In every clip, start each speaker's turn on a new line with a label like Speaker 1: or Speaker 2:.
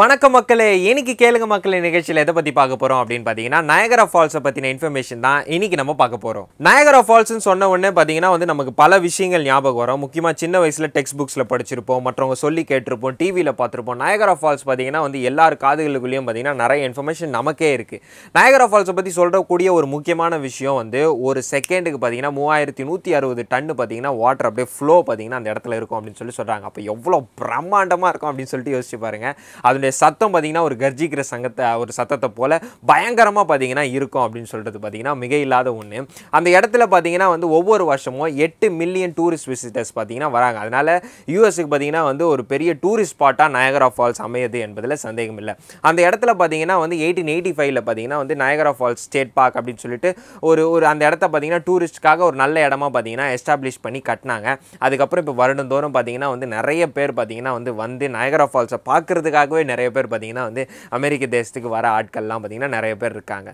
Speaker 1: வணக்க மக்களே இன்னைக்கு கேளுங்க மக்களின் நிகழ்ச்சியில் எதை பற்றி பார்க்க போகிறோம் அப்படின்னு பார்த்தீங்கன்னா நயகரா ஃபால்ஸை பற்றின இன்ஃபர்மேஷன் தான் இன்னைக்கு நம்ம பார்க்க போகிறோம் நயகரா ஃபால்ஸ்னு சொன்ன உடனே பார்த்தீங்கன்னா வந்து நமக்கு பல விஷயங்கள் ஞாபகம் வரும் முக்கியமாக சின்ன வயசில் டெக்ஸ்ட் புக்ஸில் படிச்சிருப்போம் மற்றவங்க சொல்லி கேட்டிருப்போம் டிவியில் பார்த்துருப்போம் நயகரா ஃபால்ஸ் பார்த்தீங்கன்னா வந்து எல்லார் காதுகளுக்குள்ளேயும் பார்த்தீங்கன்னா நிறைய இன்ஃபர்மேஷன் நமக்கே இருக்குது நயகரா ஃபால்ஸை பற்றி சொல்கிறக்கூடிய ஒரு முக்கியமான விஷயம் வந்து ஒரு செகண்டுக்கு பார்த்தீங்கன்னா மூவாயிரத்தி நூற்றி அறுபது டன்னு பார்த்தீங்கன்னா வாட்டர் அப்படியே ஃப்ளோ பார்த்தீங்கன்னா அந்த இடத்துல இருக்கும் அப்படின்னு சொல்லி சொல்கிறாங்க அப்போ எவ்வளோ பிரம்மாண்டமாக இருக்கும் அப்படின்னு சொல்லிட்டு யோசிச்சு பாருங்கள் அதனுடைய அதோடைய சத்தம் பார்த்திங்கன்னா ஒரு கர்ஜிக்கிற சங்கத்தை ஒரு சத்தத்தை போல் பயங்கரமாக பார்த்திங்கன்னா இருக்கும் அப்படின்னு சொல்கிறது பார்த்திங்கன்னா மிக இல்லாத ஒன்று அந்த இடத்துல பார்த்திங்கன்னா வந்து ஒவ்வொரு வருஷமும் எட்டு மில்லியன் டூரிஸ்ட் விசிட்டர்ஸ் பார்த்திங்கன்னா வராங்க அதனால் யூஎஸ்க்கு பார்த்திங்கன்னா வந்து ஒரு பெரிய டூரிஸ்ட் ஸ்பாட்டாக நயகரா ஃபால்ஸ் அமையுது என்பதில் சந்தேகம் இல்லை அந்த இடத்துல பார்த்திங்கன்னா வந்து எயிட்டீன் எயிட்டி ஃபைவ்ல பார்த்திங்கன்னா வந்து நயகரா ஃபால்ஸ் ஸ்டேட் பார்க் அப்படின்னு சொல்லிட்டு ஒரு ஒரு அந்த இடத்த பார்த்திங்கன்னா டூரிஸ்ட்டுக்காக ஒரு நல்ல இடமா பார்த்திங்கன்னா எஸ்டாப்ளிஷ் பண்ணி கட்டினாங்க அதுக்கப்புறம் இப்போ வருடந்தோறும் பார்த்திங்கன்னா வந்து நிறைய பேர் பார்த்திங்கன்னா வந்து வந்து நயகரா ஃபால்ஸை பார்க்குறதுக்காகவே நிறைய நிறைய பேர் பார்த்திங்கன்னா வந்து அமெரிக்க தேசத்துக்கு வர ஆட்கள்லாம் பார்த்திங்கன்னா நிறைய பேர் இருக்காங்க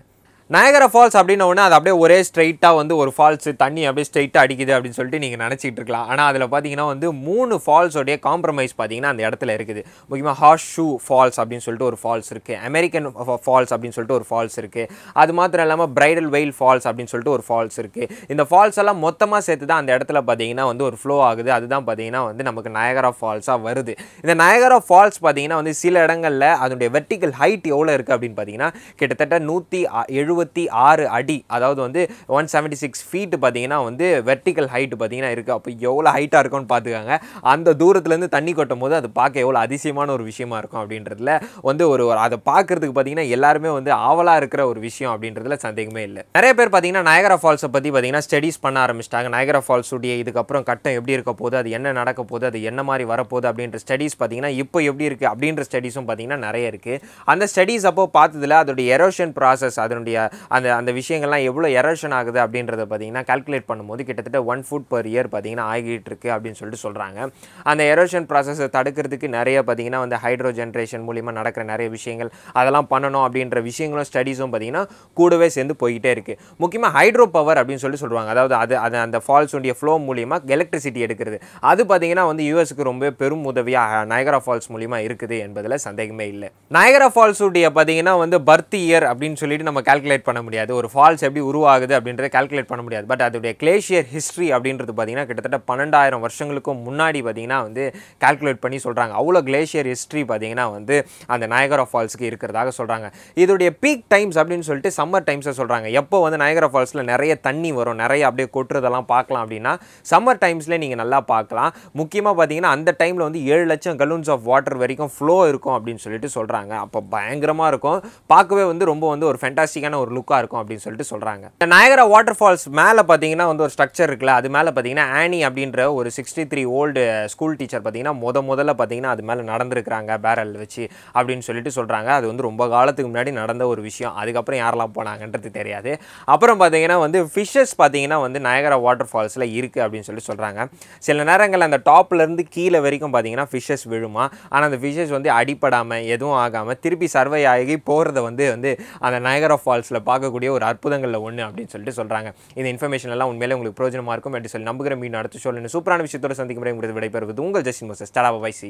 Speaker 1: நயகரா ஃபால்ஸ் அப்படின்ன உடனே அது அப்படியே ஒரே ஸ்ட்ரைட்டாக வந்து ஒரு ஃபால்ஸ் தண்ணி அப்படியே ஸ்ட்ரைட்டாக அடிக்குது அப்படின்னு சொல்லிட்டு நீங்கள் நினச்சிட்டு இருக்கலாம் ஆனால் அதில் பார்த்தீங்கன்னா வந்து மூணு ஃபால்ஸோடைய காம்ப்ரமைஸ் பார்த்தீங்கன்னா அந்த இடத்துல இருக்குது முக்கியமாக ஹாஷ் ஷூ ஃபால்ஸ் அப்படின்னு சொல்லிட்டு ஒரு ஃபால்ஸ் இருக்குது அமெரிக்கன் ஃபால்ஸ் அப்படின்னு சொல்லிட்டு ஒரு ஃபால்ஸ் இருக்குது அது மாத்திரம் இல்லாமல் பிரைடல் வெயில் ஃபால்ஸ் அப்படின்னு சொல்லிட்டு ஒரு ஃபால்ஸ் இருக்குது இந்த ஃபால்ஸ் எல்லாம் மொத்தமாக சேர்த்து தான் அந்த இடத்துல பார்த்தீங்கன்னா வந்து ஒரு ஃப்ளோ ஆகுது அதுதான் பார்த்தீங்கன்னா வந்து நமக்கு நயகரா ஃபால்ஸாக வருது இந்த நயகரா ஃபால்ஸ் பார்த்தீங்கன்னா வந்து சில இடங்களில் அதனுடைய வெர்டிக்கல் ஹைட் எவ்வளோ இருக்குது அப்படின்னு பார்த்தீங்கன்னா கிட்டத்தட்ட நூற்றி எழுபது அறுபத்தி ஆறு அடி அதாவது வந்து ஒன் செவன்ட்டி சிக்ஸ் ஃபீட்டு பார்த்தீங்கன்னா வந்து வெர்டிக்கல் ஹைட் பார்த்தீங்கன்னா இருக்குது அப்போ எவ்வளோ ஹைட்டாக இருக்கும்னு பார்த்துக்காங்க அந்த தூரத்துலேருந்து தண்ணி கொட்டும் போது அது பார்க்க எவ்வளோ அதிசயமான ஒரு விஷயமா இருக்கும் அப்படின்றதுல வந்து ஒரு அதை பார்க்குறதுக்கு பார்த்தீங்கன்னா எல்லாருமே வந்து ஆவலாக இருக்கிற ஒரு விஷயம் அப்படின்றதுல சந்தேகமே இல்லை நிறைய பேர் பார்த்தீங்கன்னா நயகரா ஃபால்ஸை பற்றி பார்த்தீங்கன்னா ஸ்டடீஸ் பண்ண ஆரம்பிச்சிட்டாங்க நயகரா ஃபால்ஸ் உடைய இதுக்கப்புறம் கட்டம் எப்படி இருக்க போகுது அது என்ன நடக்க போகுது அது என்ன மாதிரி வரப்போகுது அப்படின்ற ஸ்டடீஸ் பார்த்தீங்கன்னா இப்போ எப்படி இருக்குது அப்படின்ற ஸ்டடீஸும் பார்த்தீங்கன்னா நிறைய இருக்குது அந்த ஸ்டடிஸ் அப்போ பார்த்ததில் அதோடைய எரோஷன் ப்ராசஸ் அதனுடைய அந்த அந்த விஷயங்கள்லாம் எவ்வளோ எரோஷன் ஆகுது அப்படின்றத பார்த்தீங்கன்னா கால்குலேட் பண்ணும்போது கிட்டத்தட்ட ஒன் ஃபுட் பர் இயர் பார்த்தீங்கன்னா ஆகிட்டு இருக்குது அப்படின்னு சொல்லிட்டு சொல்கிறாங்க அந்த எரோஷன் ப்ராசஸை தடுக்கிறதுக்கு நிறைய பார்த்திங்கன்னா வந்து ஹைட்ரோ ஜென்ரேஷன் மூலிமா நடக்கிற நிறைய விஷயங்கள் அதெல்லாம் பண்ணணும் அப்படின்ற விஷயங்களும் ஸ்டடீஸும் பார்த்திங்கன்னா கூடவே சேர்ந்து போய்கிட்டே இருக்குது முக்கியமாக ஹைட்ரோ பவர் அப்படின்னு சொல்லி சொல்லுவாங்க அதாவது அது அது அந்த ஃபால்ஸ் உடைய ஃப்ளோ மூலிமா எலக்ட்ரிசிட்டி எடுக்கிறது அது பார்த்திங்கன்னா வந்து யூஎஸ்க்கு ரொம்ப பெரும் உதவியாக நயகரா ஃபால்ஸ் மூலிமா இருக்குது என்பதில் சந்தேகமே இல்லை நயகரா ஃபால்ஸ் உடைய பார்த்திங்கன்னா வந்து பர்த் இயர் அப்படின்னு சொல்லிட்டு நம்ம கால்குலேட் கால்குலேட் பண்ண முடியாது ஒரு ஃபால்ஸ் எப்படி உருவாகுது அப்படின்றத கால்குலேட் பண்ண முடியாது பட் அதோடைய கிளேஷியர் ஹிஸ்ட்ரி அப்படின்றது பார்த்திங்கன்னா கிட்டத்தட்ட பன்னெண்டாயிரம் வருஷங்களுக்கும் முன்னாடி பார்த்திங்கன்னா வந்து கால்குலேட் பண்ணி சொல்கிறாங்க அவ்வளோ கிளேஷியர் ஹிஸ்ட்ரி பார்த்திங்கன்னா வந்து அந்த நயகரா ஃபால்ஸுக்கு இருக்கிறதாக சொல்கிறாங்க இதோடைய பீக் டைம்ஸ் அப்படின்னு சொல்லிட்டு சம்மர் டைம்ஸை சொல்கிறாங்க எப்போ வந்து நயகரா ஃபால்ஸில் நிறைய தண்ணி வரும் நிறைய அப்படியே கொட்டுறதெல்லாம் பார்க்கலாம் அப்படின்னா சம்மர் டைம்ஸில் நீங்கள் நல்லா பார்க்கலாம் முக்கியமாக பார்த்தீங்கன்னா அந்த டைமில் வந்து ஏழு லட்சம் கலூன்ஸ் ஆஃப் வாட்டர் வரைக்கும் ஃப்ளோ இருக்கும் அப்படின்னு சொல்லிட்டு சொல்கிறாங்க அப்போ பயங்கரமாக இருக்கும் பார்க்கவே வந்து ரொம்ப வந்து ஒரு ஃபென்டாஸ்டிக்கான ஒரு ஒரு லுக்காக இருக்கும் அப்படின்னு சொல்லிட்டு சொல்கிறாங்க இந்த நாயகரா வாட்டர் ஃபால்ஸ் மேலே பார்த்தீங்கன்னா வந்து ஒரு ஸ்ட்ரக்சர் இருக்குல்ல அது மேலே பார்த்தீங்கன்னா ஆனி அப்படின்ற ஒரு sixty three old school teacher பார்த்தீங்கன்னா முத முதல்ல பார்த்தீங்கன்னா அது மேலே நடந்துருக்கிறாங்க பேரல் வச்சு அப்படின்னு சொல்லிட்டு சொல்கிறாங்க அது வந்து ரொம்ப காலத்துக்கு முன்னாடி நடந்த ஒரு விஷயம் அதுக்கப்புறம் யாரெல்லாம் போனாங்கன்றது தெரியாது அப்புறம் பார்த்தீங்கன்னா வந்து ஃபிஷ்ஷஸ் பார்த்தீங்கன்னா வந்து நாயகரா வாட்டர் ஃபால்ஸில் இருக்குது அப்படின்னு சொல்லிட்டு சொல்கிறாங்க சில நேரங்களில் அந்த டாப்லேருந்து கீழே வரைக்கும் பார்த்தீங்கன்னா ஃபிஷ்ஷஸ் விழுமா ஆனால் அந்த ஃபிஷஸ் வந்து அடிப்படாமல் எதுவும் ஆகாமல் திருப்பி சர்வே ஆகி போகிறத வந்து வந்து அந்த நயகரா ஃபால்ஸில் சயின்ஸில் பார்க்கக்கூடிய ஒரு அற்புதங்களில் ஒன்று அப்படின்னு சொல்லிட்டு சொல்கிறாங்க இந்த இன்ஃபர்மேஷன் எல்லாம் உண்மையிலே உங்களுக்கு பிரயோஜனமாக இருக்கும் அப்படின்னு சொல்லி நம்புகிற மீன் அடுத்து சொல்லணும் சூப்பரான விஷயத்தோடு சந்திக்கும் முறை உங்களுக்கு விடைபெறுவது உங்கள் ஜஸ்டின் மோசஸ் தடாவை வைசி